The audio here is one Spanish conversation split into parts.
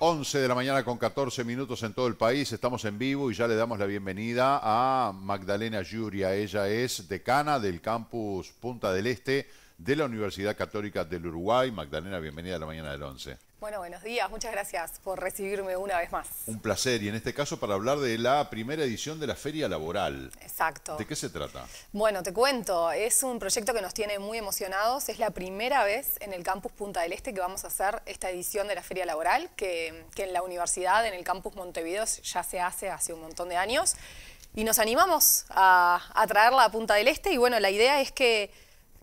11 de la mañana con 14 minutos en todo el país. Estamos en vivo y ya le damos la bienvenida a Magdalena Yuria. Ella es decana del campus Punta del Este de la Universidad Católica del Uruguay. Magdalena, bienvenida a la mañana del 11. Bueno, buenos días, muchas gracias por recibirme una vez más. Un placer, y en este caso para hablar de la primera edición de la Feria Laboral. Exacto. ¿De qué se trata? Bueno, te cuento, es un proyecto que nos tiene muy emocionados, es la primera vez en el campus Punta del Este que vamos a hacer esta edición de la Feria Laboral, que, en la universidad, en el campus Montevideo, ya se hace hace un montón de años, y nos animamos a, a traerla a Punta del Este, y bueno, la idea es que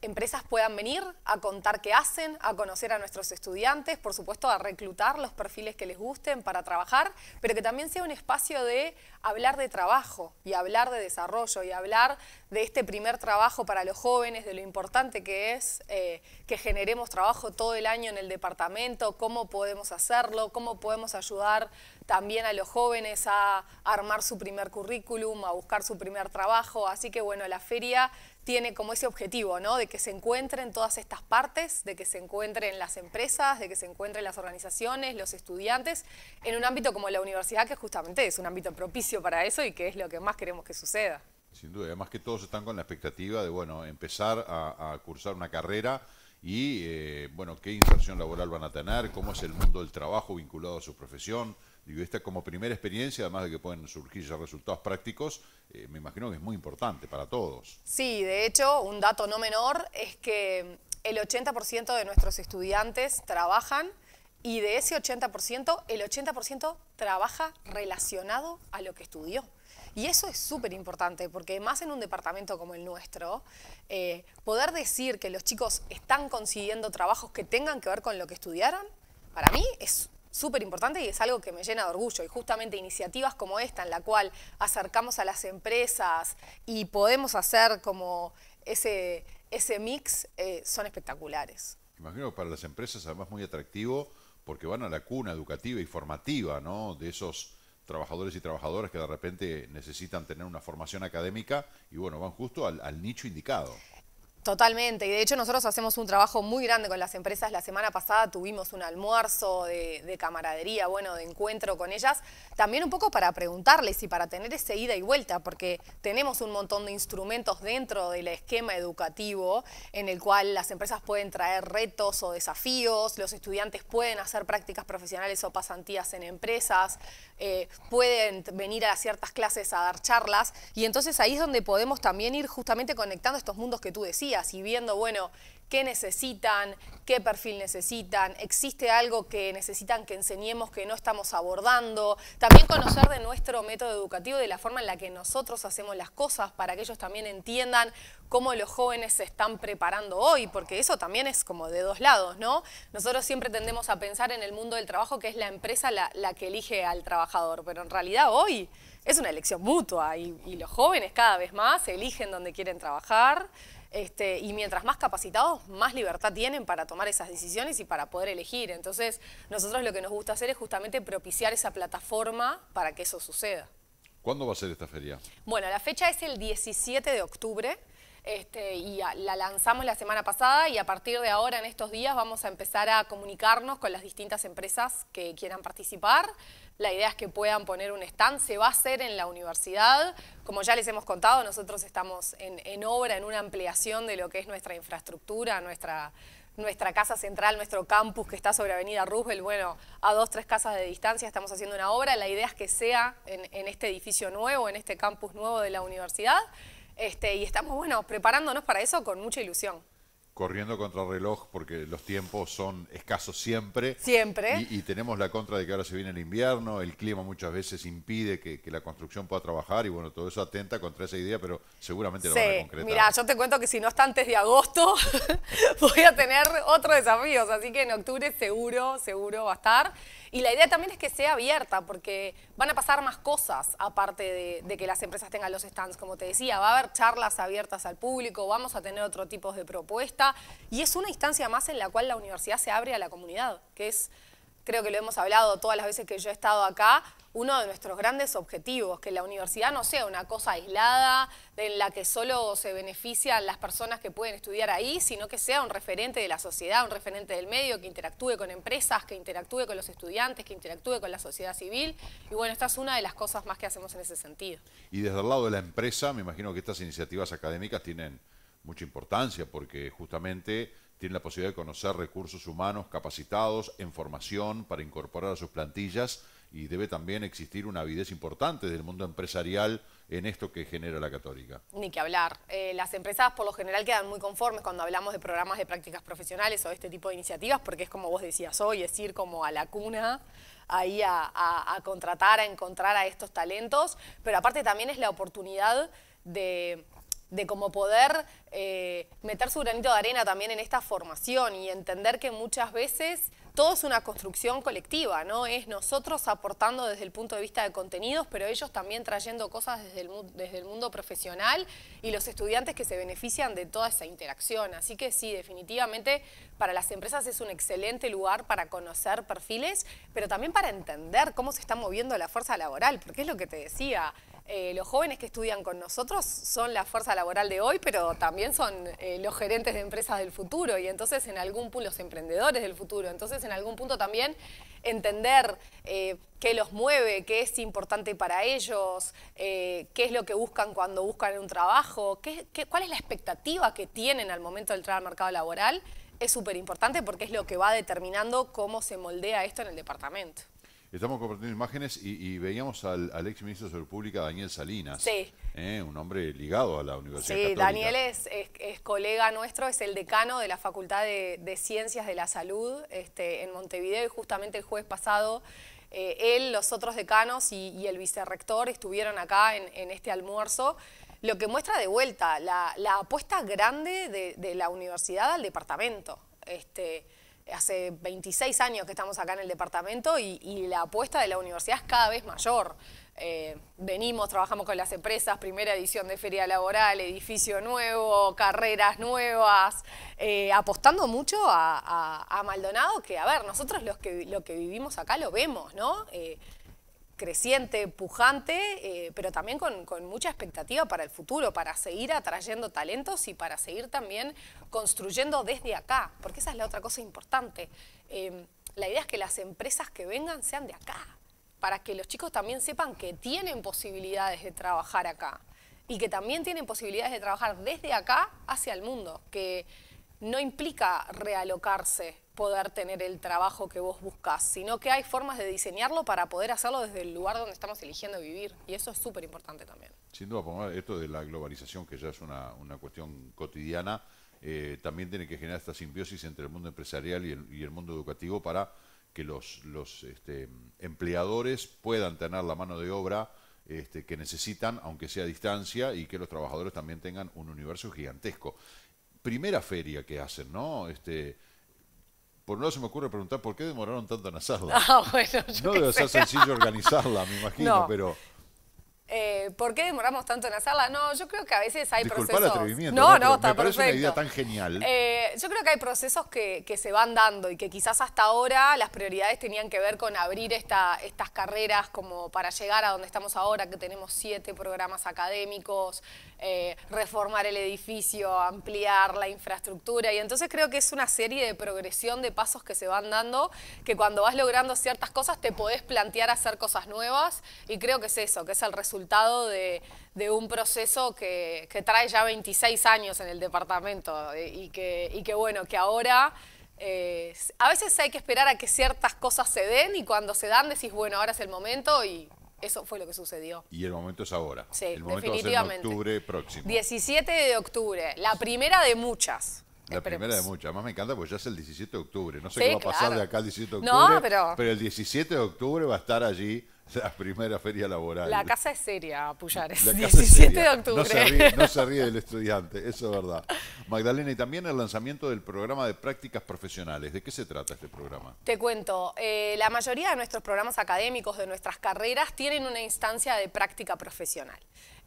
empresas puedan venir a contar qué hacen, a conocer a nuestros estudiantes, por supuesto a reclutar los perfiles que les gusten para trabajar, pero que también sea un espacio de hablar de trabajo y hablar de desarrollo y hablar de este primer trabajo para los jóvenes, de lo importante que es eh, que generemos trabajo todo el año en el departamento, cómo podemos hacerlo, cómo podemos ayudar también a los jóvenes a armar su primer currículum, a buscar su primer trabajo. Así que bueno, la feria tiene como ese objetivo, ¿no? De que se encuentren todas estas partes, de que se encuentren las empresas, de que se encuentren las organizaciones, los estudiantes, en un ámbito como la universidad, que justamente es un ámbito propicio para eso y que es lo que más queremos que suceda. Sin duda, además que todos están con la expectativa de, bueno, empezar a, cursar una carrera y, eh, bueno, qué inserción laboral van a tener, cómo es el mundo del trabajo vinculado a su profesión. Y esta como primera experiencia, además de que pueden surgir ya resultados prácticos, eh, me imagino que es muy importante para todos. Sí, de hecho, un dato no menor es que el 80% de nuestros estudiantes trabajan y de ese 80%, el 80% trabaja relacionado a lo que estudió. Y eso es súper importante, porque más en un departamento como el nuestro, eh, poder decir que los chicos están consiguiendo trabajos que tengan que ver con lo que estudiaron, para mí es súper importante y es algo que me llena de orgullo. Y justamente iniciativas como esta, en la cual acercamos a las empresas y podemos hacer como ese, ese mix, eh, son espectaculares. Imagino que para las empresas además muy atractivo porque van a la cuna educativa y formativa de esos trabajadores y trabajadoras que de repente necesitan tener una formación académica y bueno, van justo al nicho indicado. Totalmente, y de hecho nosotros hacemos un trabajo muy grande con las empresas. La semana pasada tuvimos un almuerzo de, camaradería, bueno, de encuentro con ellas, también un poco para preguntarles y para tener ese ida y vuelta, porque tenemos un montón de instrumentos dentro del esquema educativo en el cual las empresas pueden traer retos o desafíos, los estudiantes pueden hacer prácticas profesionales o pasantías en empresas, eh, pueden venir a ciertas clases a dar charlas, y entonces ahí es donde podemos también ir justamente conectando estos mundos que tú decías y viendo, bueno, qué necesitan, qué perfil necesitan, existe algo que necesitan que enseñemos que no estamos abordando, también conocer de nuestro método educativo, de la forma en la que nosotros hacemos las cosas, para que ellos también entiendan cómo los jóvenes se están preparando hoy, porque eso también es como de dos lados, ¿no? Nosotros siempre tendemos a pensar en el mundo del trabajo que es la empresa la que elige al trabajador, pero en realidad hoy es una elección mutua y, los jóvenes cada vez más eligen donde quieren trabajar. Este, y mientras más capacitados, más libertad tienen para tomar esas decisiones y para poder elegir. Entonces, nosotros lo que nos gusta hacer es justamente propiciar esa plataforma para que eso suceda. ¿Cuándo va a ser esta feria? Bueno, la fecha es el 17 de octubre. Este, y la lanzamos la semana pasada y a partir de ahora, en estos días, vamos a empezar a comunicarnos con las distintas empresas que quieran participar. La idea es que puedan poner un stand. Se va a hacer en la universidad. Como ya les hemos contado, nosotros estamos en, obra, en una ampliación de lo que es nuestra infraestructura, nuestra, nuestra casa central, nuestro campus que está sobre Avenida Roosevelt, bueno, a dos, tres casas de distancia estamos haciendo una obra. La idea es que sea en, este edificio nuevo, en este campus nuevo de la universidad. Este, y estamos, bueno, preparándonos para eso con mucha ilusión corriendo contra reloj porque los tiempos son escasos siempre. Siempre. Y, tenemos la contra de que ahora se viene el invierno, el clima muchas veces impide que, la construcción pueda trabajar y bueno, todo eso atenta contra esa idea, pero seguramente lo van a concretar. Mira, yo te cuento que si no está antes de agosto voy a tener otros desafíos, así que en octubre seguro, seguro va a estar. Y la idea también es que sea abierta, porque van a pasar más cosas, aparte de, que las empresas tengan los stands, como te decía. Va a haber charlas abiertas al público, vamos a tener otro tipo de propuesta. Y es una instancia más en la cual la universidad se abre a la comunidad, que es, creo que lo hemos hablado todas las veces que yo he estado acá, uno de nuestros grandes objetivos, que la universidad no sea una cosa aislada en la que solo se benefician las personas que pueden estudiar ahí, sino que sea un referente de la sociedad, un referente del medio, que interactúe con empresas, que interactúe con los estudiantes, que interactúe con la sociedad civil. Y bueno, esta es una de las cosas más que hacemos en ese sentido. Y desde el lado de la empresa, me imagino que estas iniciativas académicas tienen mucha importancia porque justamente tienen la posibilidad de conocer recursos humanos capacitados en formación para incorporar a sus plantillas y debe también existir una avidez importante del mundo empresarial en esto que genera la católica. Ni que hablar. Eh, las empresas por lo general quedan muy conformes cuando hablamos de programas de prácticas profesionales o este tipo de iniciativas, porque es como vos decías hoy, es ir como a la cuna, ahí a contratar, a encontrar a estos talentos, pero aparte también es la oportunidad de de cómo poder eh, meter su granito de arena también en esta formación y entender que muchas veces todo es una construcción colectiva, ¿no? Es nosotros aportando desde el punto de vista de contenidos, pero ellos también trayendo cosas desde desde el mundo profesional y los estudiantes que se benefician de toda esa interacción. Así que sí, definitivamente para las empresas es un excelente lugar para conocer perfiles, pero también para entender cómo se está moviendo la fuerza laboral, porque es lo que te decía, eh, los jóvenes que estudian con nosotros son la fuerza laboral de hoy, pero también son eh, los gerentes de empresas del futuro y entonces en algún punto los emprendedores del futuro. Entonces en algún punto también entender eh, qué los mueve, qué es importante para ellos, qué es lo que buscan cuando buscan un trabajo, qué, cuál es la expectativa que tienen al momento de entrar al mercado laboral. Es súper importante porque es lo que va determinando cómo se moldea esto en el departamento. Estamos compartiendo imágenes y, veíamos al, ex ministro de Salud Pública, Daniel Salinas. Sí. Eh, un hombre ligado a la Universidad sí, Daniel es, es, colega nuestro, es el decano de la Facultad de, Ciencias de la Salud este, en Montevideo y justamente el jueves pasado eh, él, los otros decanos y, el vicerrector estuvieron acá en, este almuerzo lo que muestra de vuelta la, apuesta grande de, la universidad al departamento. Este, hace 26 años que estamos acá en el departamento y, la apuesta de la universidad es cada vez mayor. Eh, venimos, trabajamos con las empresas, primera edición de Feria Laboral, edificio nuevo, carreras nuevas, eh, apostando mucho a, Maldonado, que a ver, nosotros los que, lo que vivimos acá lo vemos, ¿no? Eh, creciente, pujante, eh, pero también con, mucha expectativa para el futuro, para seguir atrayendo talentos y para seguir también construyendo desde acá, porque esa es la otra cosa importante. Em, la idea es que las empresas que vengan sean de acá, para que los chicos también sepan que tienen posibilidades de trabajar acá y que también tienen posibilidades de trabajar desde acá hacia el mundo, que no implica realocarse poder tener el trabajo que vos buscás, sino que hay formas de diseñarlo para poder hacerlo desde el lugar donde estamos eligiendo vivir. Y eso es súper importante también. Sin duda, esto de la globalización, que ya es una, cuestión cotidiana, eh, también tiene que generar esta simbiosis entre el mundo empresarial y el, mundo educativo para que los, los este, empleadores puedan tener la mano de obra este, que necesitan, aunque sea a distancia, y que los trabajadores también tengan un universo gigantesco primera feria que hacen, ¿no? Este, por un se me ocurre preguntar por qué demoraron tanto en hacerla. Ah, no debe ser sencillo organizarla, me imagino, pero... Eh, ¿Por qué demoramos tanto en hacerla? No, yo creo que a veces hay procesos. El atrevimiento, no, no, está me parece una idea tan genial. Eh, yo creo que hay procesos que, se van dando y que quizás hasta ahora las prioridades tenían que ver con abrir estas carreras como para llegar a donde estamos ahora, que tenemos siete programas académicos, eh, reformar el edificio, ampliar la infraestructura. Y entonces creo que es una serie de progresión de pasos que se van dando, que cuando vas logrando ciertas cosas te podés plantear hacer cosas nuevas. Y creo que es eso, que es el resultado resultado de, un proceso que, trae ya 26 años en el departamento y que, bueno, que ahora... Eh, a veces hay que esperar a que ciertas cosas se den y cuando se dan decís, bueno, ahora es el momento y eso fue lo que sucedió. Y el momento es ahora. Sí, el momento definitivamente. Es en octubre próximo. 17 de octubre, la primera de muchas. La primera de muchas. Más me encanta porque ya es el 17 de octubre. No sé qué va a pasar de acá al 17 de octubre. No, pero... pero el 17 de octubre va a estar allí la primera feria laboral. La casa es seria, Puyares. 17 de octubre. No se, ríe, del estudiante, eso es verdad. Magdalena, y también el lanzamiento del programa de prácticas profesionales. ¿De qué se trata este programa? Te cuento, eh, la mayoría de nuestros programas académicos, de nuestras carreras, tienen una instancia de práctica profesional.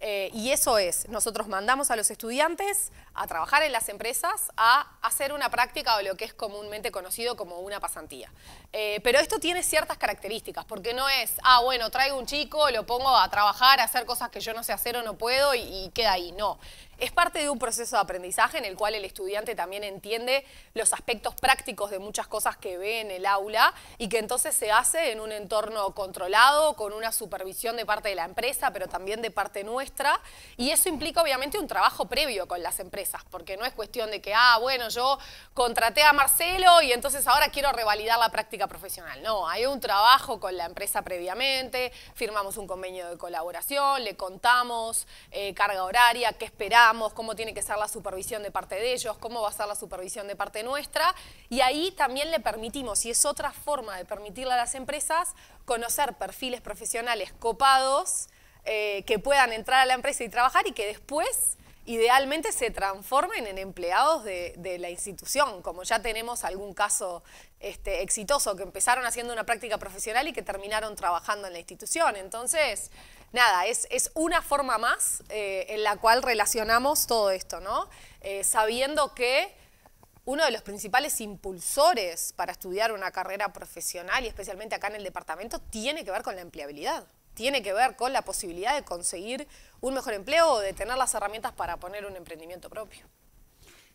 Eh, y eso es, nosotros mandamos a los estudiantes a trabajar en las empresas, a hacer una práctica o lo que es comúnmente conocido como una pasantía. Eh, pero esto tiene ciertas características, porque no es, ah, bueno, traigo un chico, lo pongo a trabajar, a hacer cosas que yo no sé hacer o no puedo y queda ahí. No, es parte de un proceso de aprendizaje en el cual el estudiante también entiende los aspectos prácticos de muchas cosas que ve en el aula y que entonces se hace en un entorno controlado, con una supervisión de parte de la empresa, pero también de parte nuestra. Y eso implica obviamente un trabajo previo con las empresas, porque no es cuestión de que, ah, bueno, yo contraté a Marcelo y entonces ahora quiero revalidar la práctica profesional. No, hay un trabajo con la empresa previamente, firmamos un convenio de colaboración, le contamos eh, carga horaria, qué esperar cómo tiene que ser la supervisión de parte de ellos, cómo va a ser la supervisión de parte nuestra. Y ahí también le permitimos, y es otra forma de permitirle a las empresas conocer perfiles profesionales copados eh, que puedan entrar a la empresa y trabajar y que después idealmente se transformen en empleados de, la institución, como ya tenemos algún caso este, exitoso, que empezaron haciendo una práctica profesional y que terminaron trabajando en la institución. Entonces, nada, es, una forma más eh, en la cual relacionamos todo esto, ¿no? Eh, sabiendo que uno de los principales impulsores para estudiar una carrera profesional y especialmente acá en el departamento tiene que ver con la empleabilidad tiene que ver con la posibilidad de conseguir un mejor empleo o de tener las herramientas para poner un emprendimiento propio.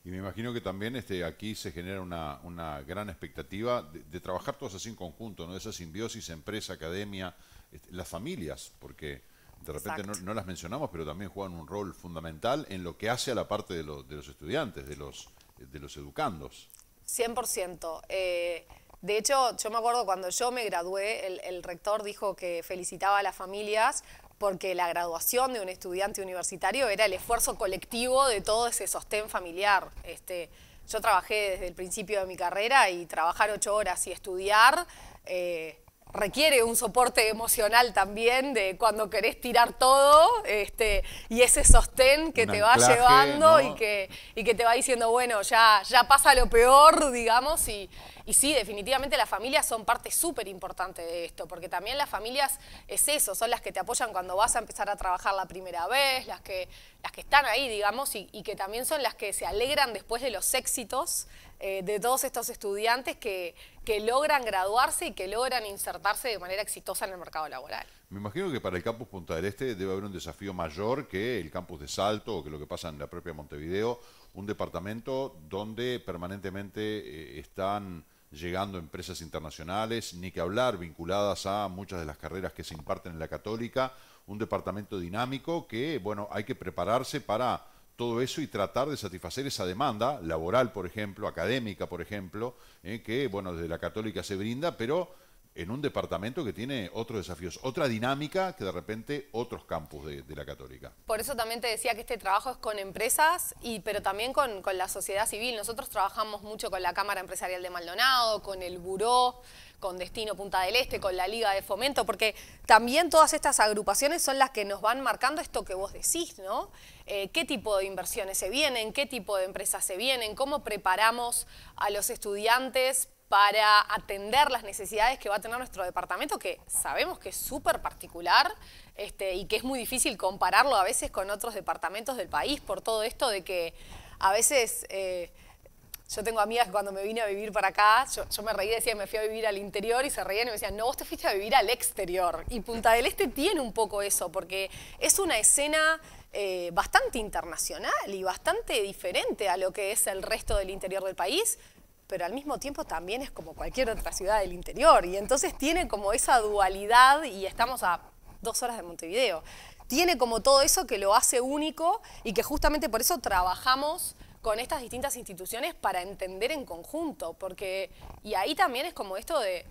Y me imagino que también este, aquí se genera una, una gran expectativa de, trabajar todos así en conjunto, ¿no? Esa simbiosis, empresa, academia, este, las familias, porque de repente no, las mencionamos, pero también juegan un rol fundamental en lo que hace a la parte de, los estudiantes, de los, de los educandos. 100%. De hecho, yo me acuerdo cuando yo me gradué, el, rector dijo que felicitaba a las familias porque la graduación de un estudiante universitario era el esfuerzo colectivo de todo ese sostén familiar. Este, yo trabajé desde el principio de mi carrera y trabajar ocho horas y estudiar eh, requiere un soporte emocional también de cuando querés tirar todo este, y ese sostén que te va llevando y, que, y que te va diciendo, bueno, ya, ya pasa lo peor, digamos, y, sí, definitivamente las familias son parte súper importante de esto, porque también las familias es eso, son las que te apoyan cuando vas a empezar a trabajar la primera vez, las que, las que están ahí, digamos, y, que también son las que se alegran después de los éxitos eh, de todos estos estudiantes que, que logran graduarse y que logran insertarse de manera exitosa en el mercado laboral. Me imagino que para el campus Punta del Este debe haber un desafío mayor que el campus de Salto o que lo que pasa en la propia Montevideo, un departamento donde permanentemente eh, están llegando empresas internacionales, ni que hablar, vinculadas a muchas de las carreras que se imparten en la católica, un departamento dinámico que, bueno, hay que prepararse para todo eso y tratar de satisfacer esa demanda laboral, por ejemplo, académica, por ejemplo, eh, que, bueno, desde la católica se brinda, pero en un departamento que tiene otros desafíos, otra dinámica que de repente otros campus de, la católica. Por eso también te decía que este trabajo es con empresas, y, pero también con, con la sociedad civil. Nosotros trabajamos mucho con la Cámara Empresarial de Maldonado, con el Buró, con Destino Punta del Este, con la Liga de Fomento, porque también todas estas agrupaciones son las que nos van marcando esto que vos decís, ¿no? Eh, ¿Qué tipo de inversiones se vienen? ¿Qué tipo de empresas se vienen? ¿Cómo preparamos a los estudiantes para atender las necesidades que va a tener nuestro departamento, que sabemos que es súper particular este, y que es muy difícil compararlo a veces con otros departamentos del país por todo esto de que a veces... Eh, yo tengo amigas que cuando me vine a vivir para acá, yo, me reí, decía, me fui a vivir al interior y se reían y me decían, no, vos te fuiste a vivir al exterior. Y Punta del Este tiene un poco eso, porque es una escena eh, bastante internacional y bastante diferente a lo que es el resto del interior del país pero al mismo tiempo también es como cualquier otra ciudad del interior. Y entonces tiene como esa dualidad y estamos a dos horas de Montevideo. Tiene como todo eso que lo hace único y que justamente por eso trabajamos con estas distintas instituciones para entender en conjunto, porque, y ahí también es como esto de,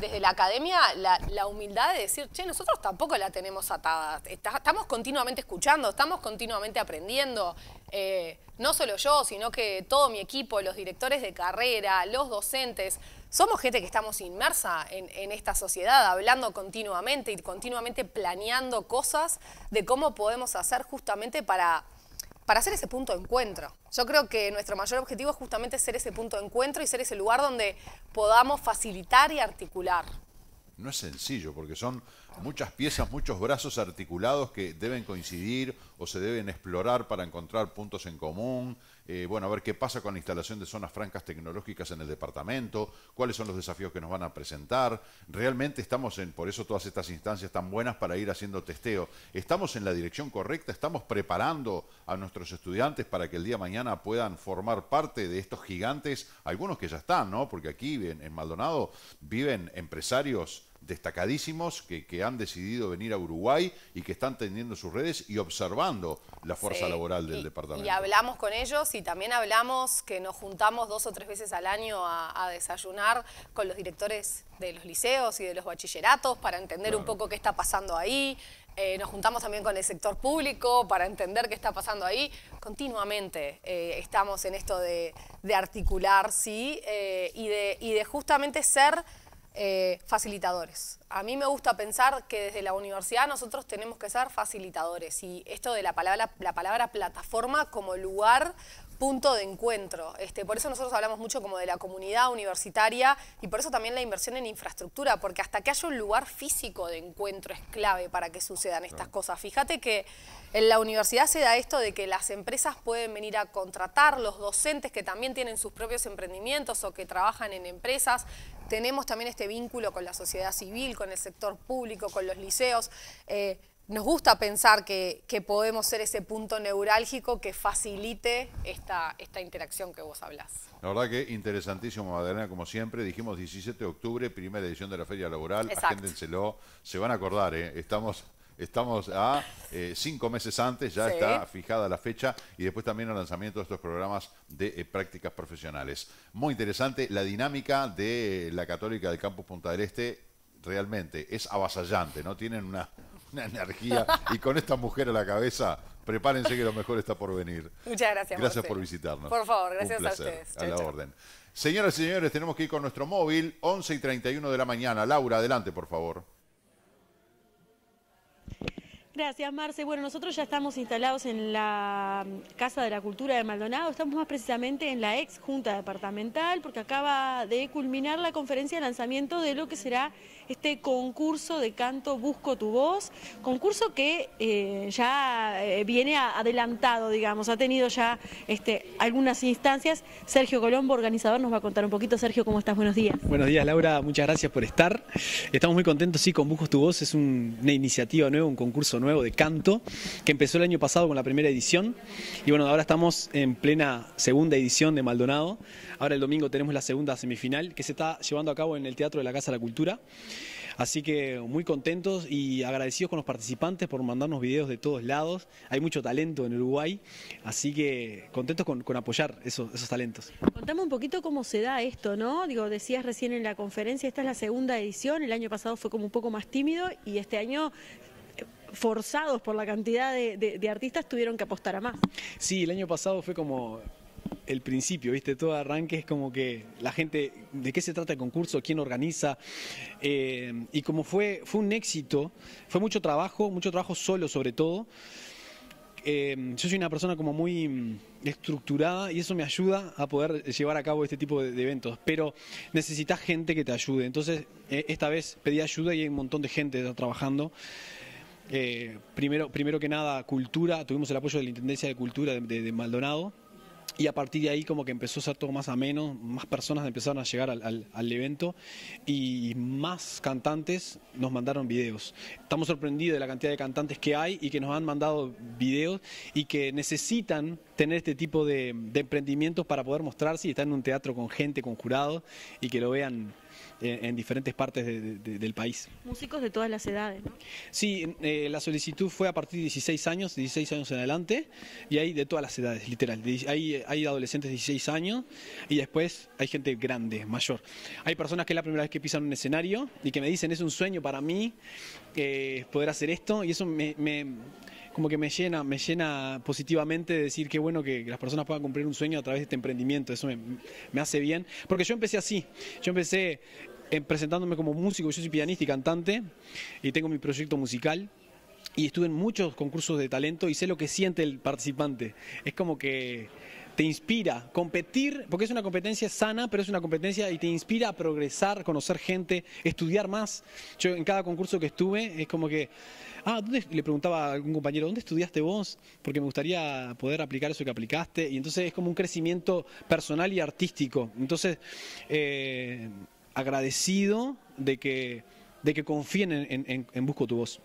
desde la academia, la, humildad de decir, che, nosotros tampoco la tenemos atada, estamos continuamente escuchando, estamos continuamente aprendiendo, eh, no solo yo, sino que todo mi equipo, los directores de carrera, los docentes, somos gente que estamos inmersa en, en, esta sociedad, hablando continuamente y continuamente planeando cosas de cómo podemos hacer justamente para para hacer ese punto de encuentro. Yo creo que nuestro mayor objetivo es justamente ser ese punto de encuentro y ser ese lugar donde podamos facilitar y articular. No es sencillo, porque son muchas piezas, muchos brazos articulados que deben coincidir o se deben explorar para encontrar puntos en común, eh, bueno, a ver qué pasa con la instalación de zonas francas tecnológicas en el departamento, cuáles son los desafíos que nos van a presentar. Realmente estamos en, por eso todas estas instancias tan buenas para ir haciendo testeo. ¿Estamos en la dirección correcta? ¿Estamos preparando a nuestros estudiantes para que el día mañana puedan formar parte de estos gigantes? Algunos que ya están, ¿no? Porque aquí en Maldonado viven empresarios destacadísimos que, han decidido venir a Uruguay y que están teniendo sus redes y observando la fuerza laboral del departamento. Y hablamos con ellos y también hablamos que nos juntamos dos o tres veces al año a, desayunar con los directores de los liceos y de los bachilleratos para entender un poco qué está pasando ahí. Eh, nos juntamos también con el sector público para entender qué está pasando ahí. Continuamente eh, estamos en esto de, articular, ¿sí? Eh, y, de, y de justamente ser eh, facilitadores. A mí me gusta pensar que desde la universidad nosotros tenemos que ser facilitadores y esto de la palabra, la palabra plataforma como lugar punto de encuentro. Este, por eso nosotros hablamos mucho como de la comunidad universitaria y por eso también la inversión en infraestructura, porque hasta que haya un lugar físico de encuentro es clave para que sucedan estas cosas. Fíjate que en la universidad se da esto de que las empresas pueden venir a contratar, los docentes que también tienen sus propios emprendimientos o que trabajan en empresas, tenemos también este vínculo con la sociedad civil, con el sector público, con los liceos. Eh, nos gusta pensar que, que, podemos ser ese punto neurálgico que facilite esta, esta interacción que vos hablás. La verdad que interesantísimo, Madalena, como siempre. Dijimos 17 de octubre, primera edición de la Feria Laboral. Exacto. Se van a acordar, ¿eh? Estamos Estamos a eh, cinco meses antes, ya está fijada la fecha y después también el lanzamiento de estos programas de eh, prácticas profesionales. Muy interesante la dinámica de la Católica del Campus Punta del Este. Realmente es avasallante, ¿no? Tienen una, energía. y con esta mujer a la cabeza, prepárense que lo mejor está por venir. Muchas gracias. Gracias por visitarnos. Por favor, gracias a ustedes. la orden. Señoras y señores, tenemos que ir con nuestro móvil, 11 y 31 de la mañana. Laura, adelante, por favor. Gracias, Marce. Bueno, nosotros ya estamos instalados en la mm, Casa de la Cultura de Maldonado, estamos más precisamente en la ex Junta Departamental, porque acaba de culminar la conferencia de lanzamiento de lo que será este concurso de canto Busco tu Voz, concurso que eh, ya eh, viene adelantado, digamos, ha tenido ya este, algunas instancias. Sergio Colombo, organizador, nos va a contar un poquito. Sergio, ¿cómo estás? Buenos días. Buenos días, Laura, muchas gracias por estar. Estamos muy contentos, sí, con Busco tu Voz, es una iniciativa nueva, un concurso nuevo nuevo de canto, que empezó el año pasado con la primera edición. Y bueno, ahora estamos en plena segunda edición de Maldonado. Ahora el domingo tenemos la segunda semifinal que se está llevando a cabo en el Teatro de la Casa de la Cultura. Así que muy contentos y agradecidos con los participantes por mandarnos videos de todos lados. Hay mucho talento en Uruguay, así que contentos con, apoyar esos, esos, talentos. Contame un poquito cómo se da esto, ¿no? Digo, decías recién en la conferencia, esta es la segunda edición, el año pasado fue como un poco más tímido y este año forzados por la cantidad de, artistas, tuvieron que apostar a más. Sí, el año pasado fue como el principio, ¿viste? Todo arranque es como que la gente, ¿de qué se trata el concurso? ¿Quién organiza? Eh, y como fue, fue un éxito, fue mucho trabajo, mucho trabajo solo sobre todo. Eh, yo soy una persona como muy mm, estructurada y eso me ayuda a poder llevar a cabo este tipo de, eventos, pero necesitas gente que te ayude. Entonces, e, esta vez pedí ayuda y hay un montón de gente trabajando. Eh, primero, primero que nada, cultura, tuvimos el apoyo de la Intendencia de Cultura de, Maldonado, y a partir de ahí como que empezó a ser todo más ameno, más personas empezaron a llegar al, evento y más cantantes nos mandaron videos. Estamos sorprendidos de la cantidad de cantantes que hay y que nos han mandado videos y que necesitan tener este tipo de, emprendimientos para poder mostrarse y estar en un teatro con gente, con jurado y que lo vean eh, en diferentes partes del país. Músicos de todas las edades, ¿no? Sí, eh, la solicitud fue a partir de 16 años, 16 años en adelante, y hay de todas las edades, literal. Hay, hay adolescentes de 16 años y después hay gente grande, mayor. Hay personas que es la primera vez que pisan un escenario y que me dicen, es un sueño para mí eh, poder hacer esto, y eso me, me como que me llena, me llena positivamente decir que bueno que, las personas puedan cumplir un sueño a través de este emprendimiento, eso me, hace bien, porque yo empecé así, yo empecé eh, presentándome como músico, yo soy pianista y cantante y tengo mi proyecto musical y estuve en muchos concursos de talento y sé lo que siente el participante, es como que te inspira. Competir, porque es una competencia sana, pero es una competencia y te inspira a progresar, conocer gente, estudiar más. Yo en cada concurso que estuve es como que, ah, ¿dónde? le preguntaba a algún compañero, ¿dónde estudiaste vos? Porque me gustaría poder aplicar eso que aplicaste. Y entonces es como un crecimiento personal y artístico. Entonces, eh, agradecido de que, de que confíen en, en Busco tu Voz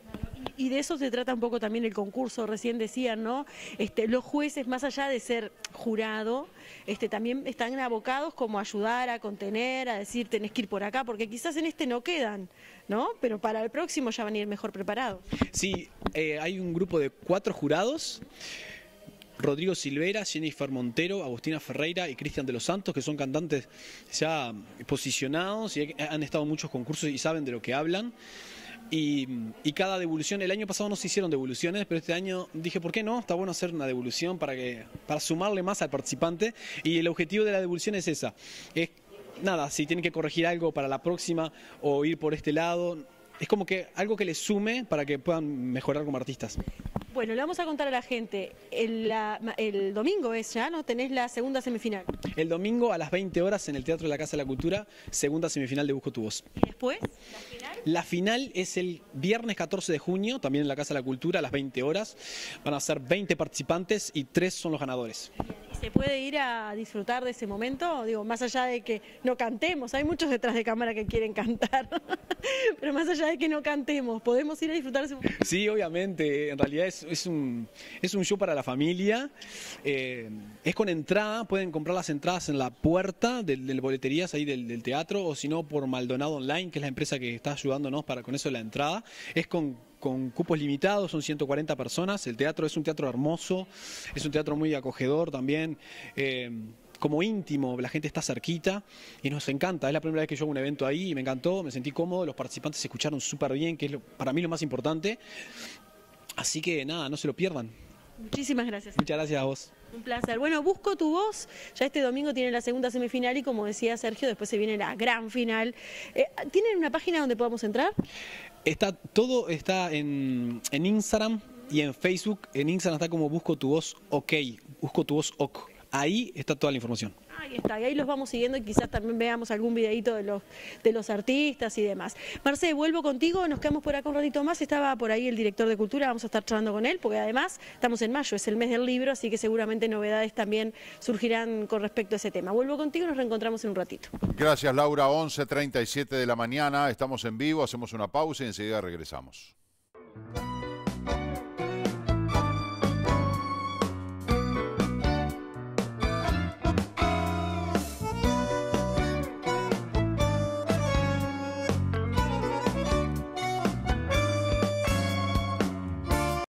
y de eso se trata un poco también el concurso, recién decían, ¿no? Este, los jueces, más allá de ser jurado, este, también están abocados como ayudar, a contener, a decir tenés que ir por acá, porque quizás en este no quedan, ¿no? Pero para el próximo ya van a ir mejor preparados. Sí, eh, hay un grupo de cuatro jurados. Rodrigo Silvera, Jennifer Montero, Agustina Ferreira y Cristian de los Santos, que son cantantes ya posicionados y han estado en muchos concursos y saben de lo que hablan. Y, cada devolución, el año pasado no se hicieron devoluciones, pero este año dije, ¿por qué no? Está bueno hacer una devolución para, que, para sumarle más al participante y el objetivo de la devolución es esa. Es, nada, si tienen que corregir algo para la próxima o ir por este lado, es como que algo que les sume para que puedan mejorar como artistas. Bueno, le vamos a contar a la gente, el, domingo es ya, ¿no? Tenés la segunda semifinal. El domingo a las 20 horas en el Teatro de la Casa de la Cultura, segunda semifinal de Busco tu Voz. ¿Y después? ¿La final? La final es el viernes 14 de junio, también en la Casa de la Cultura, a las 20 horas. Van a ser 20 participantes y 3 son los ganadores. se puede ir a disfrutar de ese momento? Digo, más allá de que no cantemos, hay muchos detrás de cámara que quieren cantar, pero más allá de que no cantemos, ¿podemos ir a disfrutar de ese momento? Sí, obviamente, en realidad es es, un, es un show para la familia. Eh, es con entrada, pueden comprar las entradas en la puerta del, boleterías ahí del, teatro o si no por Maldonado Online, que es la empresa que está ayudándonos para con eso de la entrada. Es con cupos limitados, son 140 personas. El teatro es un teatro hermoso, es un teatro muy acogedor también. Eh, como íntimo, la gente está cerquita y nos encanta. Es la primera vez que yo hago un evento ahí y me encantó, me sentí cómodo, los participantes se escucharon súper bien, que es para mí lo más importante. Así que nada, no se lo pierdan. Muchísimas gracias. Muchas gracias a vos. Un placer. Bueno, busco tu voz. Ya este domingo tiene la segunda semifinal y como decía Sergio, después se viene la gran final. Eh, ¿Tienen una página donde podamos entrar? Está todo está en, en Instagram y en Facebook. En Instagram está como Busco tu voz OK. Busco tu voz OK. Ahí está toda la información. Ahí está, y ahí los vamos siguiendo y quizás también veamos algún videito de los, de los artistas y demás. Marce, vuelvo contigo, nos quedamos por acá un ratito más, estaba por ahí el director de Cultura, vamos a estar charlando con él, porque además estamos en mayo, es el mes del libro, así que seguramente novedades también surgirán con respecto a ese tema. Vuelvo contigo, nos reencontramos en un ratito. Gracias Laura, 11.37 de la mañana, estamos en vivo, hacemos una pausa y enseguida regresamos.